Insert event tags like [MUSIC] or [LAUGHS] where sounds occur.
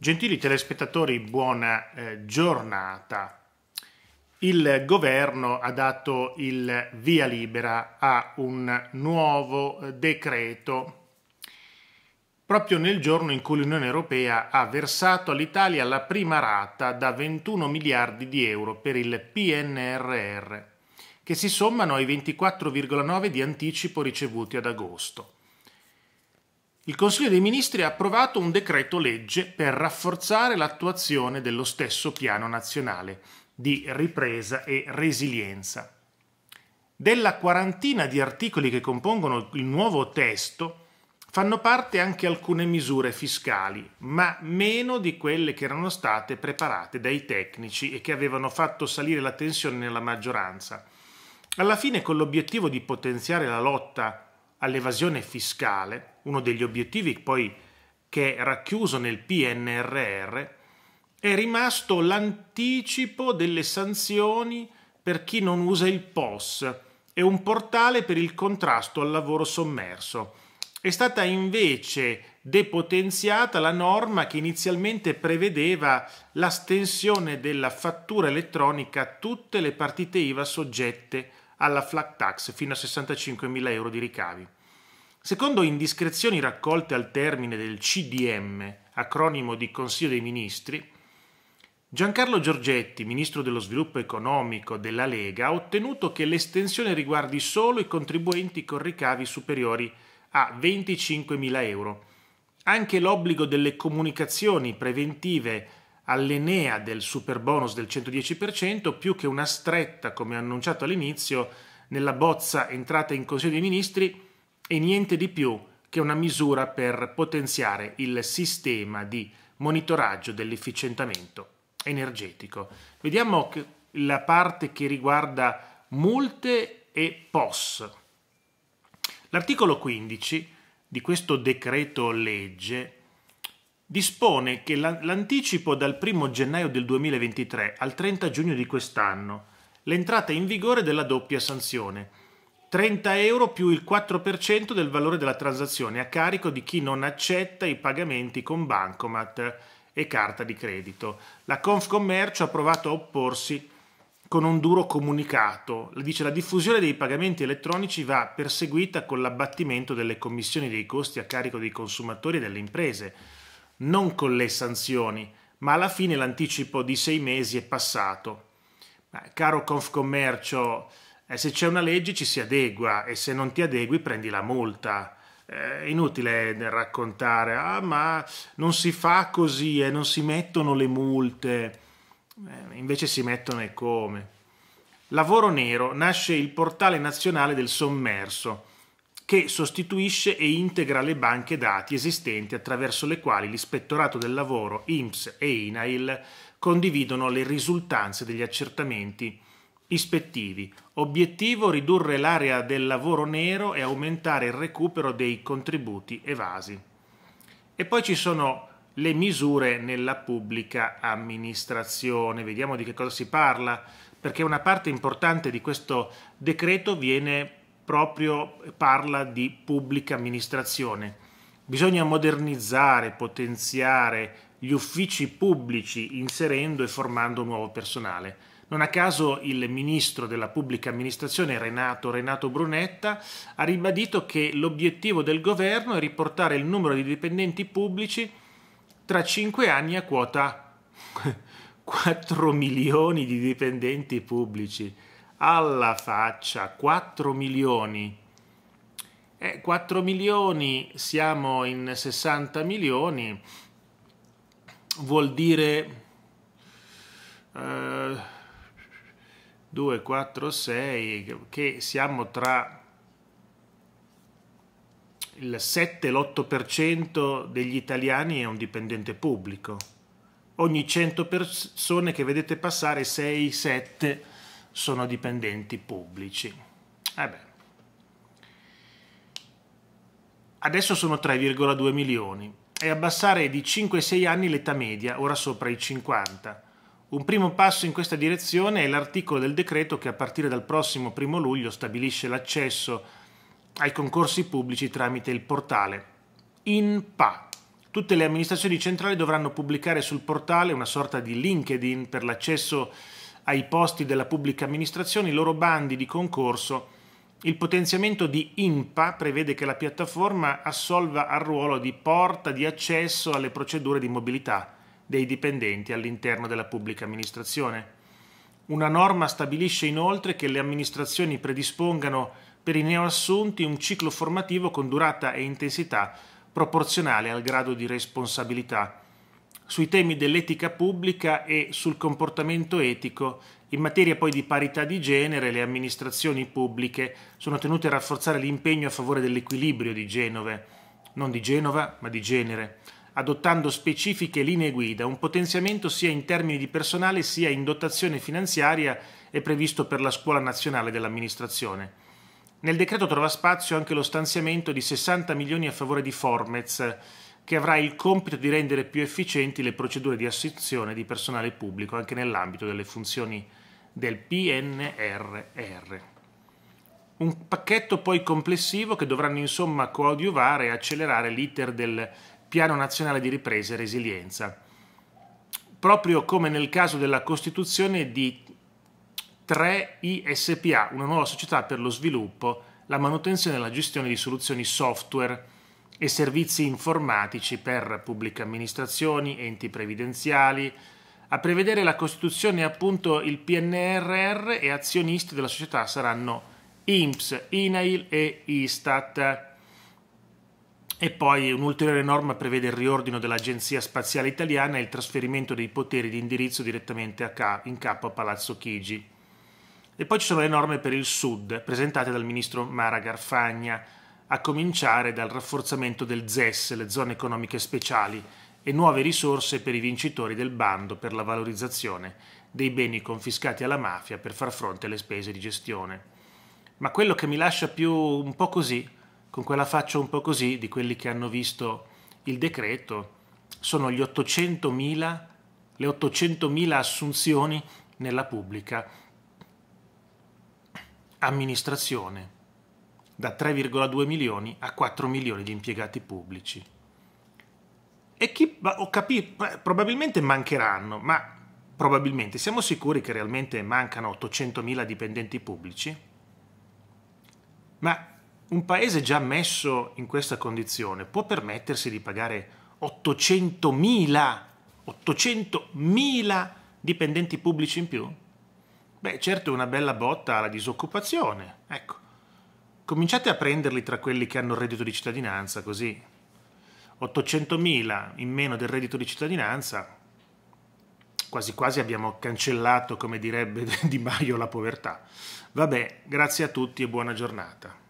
Gentili telespettatori, buona eh, giornata. Il governo ha dato il via libera a un nuovo eh, decreto proprio nel giorno in cui l'Unione Europea ha versato all'Italia la prima rata da 21 miliardi di euro per il PNRR, che si sommano ai 24,9 di anticipo ricevuti ad agosto il Consiglio dei Ministri ha approvato un decreto legge per rafforzare l'attuazione dello stesso piano nazionale di ripresa e resilienza. Della quarantina di articoli che compongono il nuovo testo fanno parte anche alcune misure fiscali, ma meno di quelle che erano state preparate dai tecnici e che avevano fatto salire la tensione nella maggioranza. Alla fine, con l'obiettivo di potenziare la lotta all'evasione fiscale, uno degli obiettivi poi che è racchiuso nel PNRR, è rimasto l'anticipo delle sanzioni per chi non usa il POS e un portale per il contrasto al lavoro sommerso. È stata invece depotenziata la norma che inizialmente prevedeva la stensione della fattura elettronica a tutte le partite IVA soggette alla flat tax fino a 65.000 euro di ricavi. Secondo indiscrezioni raccolte al termine del CDM, acronimo di Consiglio dei Ministri, Giancarlo Giorgetti, ministro dello sviluppo economico della Lega, ha ottenuto che l'estensione riguardi solo i contribuenti con ricavi superiori a 25.000 euro. Anche l'obbligo delle comunicazioni preventive all'Enea del superbonus del 110%, più che una stretta, come annunciato all'inizio, nella bozza entrata in Consiglio dei Ministri, e niente di più che una misura per potenziare il sistema di monitoraggio dell'efficientamento energetico. Vediamo la parte che riguarda multe e POS. L'articolo 15 di questo decreto legge dispone che l'anticipo dal 1 gennaio del 2023 al 30 giugno di quest'anno l'entrata in vigore della doppia sanzione 30 euro più il 4% del valore della transazione a carico di chi non accetta i pagamenti con bancomat e carta di credito. La Confcommercio ha provato a opporsi con un duro comunicato. Dice la diffusione dei pagamenti elettronici va perseguita con l'abbattimento delle commissioni dei costi a carico dei consumatori e delle imprese, non con le sanzioni, ma alla fine l'anticipo di sei mesi è passato. caro Confcommercio, eh, se c'è una legge ci si adegua e se non ti adegui prendi la multa. Eh, è eh, inutile raccontare, ah ma non si fa così e eh, non si mettono le multe, eh, invece si mettono e come. Lavoro Nero nasce il portale nazionale del sommerso che sostituisce e integra le banche dati esistenti attraverso le quali l'Ispettorato del Lavoro, INPS e INAIL condividono le risultanze degli accertamenti Ispettivi. Obiettivo ridurre l'area del lavoro nero e aumentare il recupero dei contributi evasi. E poi ci sono le misure nella pubblica amministrazione. Vediamo di che cosa si parla, perché una parte importante di questo decreto viene proprio parla di pubblica amministrazione. Bisogna modernizzare, potenziare gli uffici pubblici inserendo e formando nuovo personale non a caso il ministro della pubblica amministrazione Renato, Renato Brunetta ha ribadito che l'obiettivo del governo è riportare il numero di dipendenti pubblici tra 5 anni a quota 4 [LAUGHS] milioni di dipendenti pubblici. Alla faccia, 4 milioni. Eh, 4 milioni, siamo in 60 milioni, vuol dire... Eh, 2, 4, 6, che siamo tra il 7 e l'8% degli italiani è un dipendente pubblico. Ogni 100 persone che vedete passare, 6, 7 sono dipendenti pubblici. Eh Adesso sono 3,2 milioni e abbassare di 5-6 anni l'età media, ora sopra i 50 un primo passo in questa direzione è l'articolo del decreto che a partire dal prossimo 1 luglio stabilisce l'accesso ai concorsi pubblici tramite il portale INPA. Tutte le amministrazioni centrali dovranno pubblicare sul portale una sorta di LinkedIn per l'accesso ai posti della pubblica amministrazione, i loro bandi di concorso. Il potenziamento di INPA prevede che la piattaforma assolva al ruolo di porta di accesso alle procedure di mobilità dei dipendenti all'interno della pubblica amministrazione. Una norma stabilisce inoltre che le amministrazioni predispongano per i neoassunti un ciclo formativo con durata e intensità proporzionale al grado di responsabilità sui temi dell'etica pubblica e sul comportamento etico. In materia poi di parità di genere, le amministrazioni pubbliche sono tenute a rafforzare l'impegno a favore dell'equilibrio di Genova, non di Genova, ma di genere adottando specifiche linee guida, un potenziamento sia in termini di personale sia in dotazione finanziaria è previsto per la Scuola Nazionale dell'Amministrazione. Nel decreto trova spazio anche lo stanziamento di 60 milioni a favore di Formez, che avrà il compito di rendere più efficienti le procedure di assunzione di personale pubblico anche nell'ambito delle funzioni del PNRR. Un pacchetto poi complessivo che dovranno insomma coadiuvare e accelerare l'iter del Piano Nazionale di Ripresa e Resilienza, proprio come nel caso della costituzione di 3ISPA, una nuova società per lo sviluppo, la manutenzione e la gestione di soluzioni software e servizi informatici per pubbliche amministrazioni, enti previdenziali. A prevedere la costituzione appunto il PNRR e azionisti della società saranno INPS, INAIL e ISTAT. E poi un'ulteriore norma prevede il riordino dell'Agenzia Spaziale Italiana e il trasferimento dei poteri di indirizzo direttamente ca- in capo a Palazzo Chigi. E poi ci sono le norme per il Sud, presentate dal ministro Mara Garfagna, a cominciare dal rafforzamento del ZES, le zone economiche speciali, e nuove risorse per i vincitori del bando per la valorizzazione dei beni confiscati alla mafia per far fronte alle spese di gestione. Ma quello che mi lascia più un po' così con quella faccia un po' così di quelli che hanno visto il decreto, sono gli 800.000, le 800.000 assunzioni nella pubblica amministrazione, da 3,2 milioni a 4 milioni di impiegati pubblici. E chi, ho capito, probabilmente mancheranno, ma probabilmente siamo sicuri che realmente mancano 800.000 dipendenti pubblici? Ma un paese già messo in questa condizione può permettersi di pagare 800.000, 800.000 dipendenti pubblici in più? Beh, certo è una bella botta alla disoccupazione, ecco. Cominciate a prenderli tra quelli che hanno il reddito di cittadinanza, così 800.000 in meno del reddito di cittadinanza, quasi quasi abbiamo cancellato, come direbbe [LAUGHS] Di Maio, la povertà. Vabbè, grazie a tutti e buona giornata.